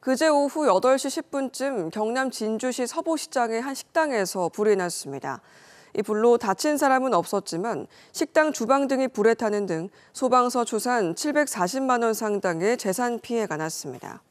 그제 오후 8시 10분쯤 경남 진주시 서보시장의 한 식당에서 불이 났습니다. 이 불로 다친 사람은 없었지만 식당 주방 등이 불에 타는 등 소방서 추산 740만 원 상당의 재산 피해가 났습니다.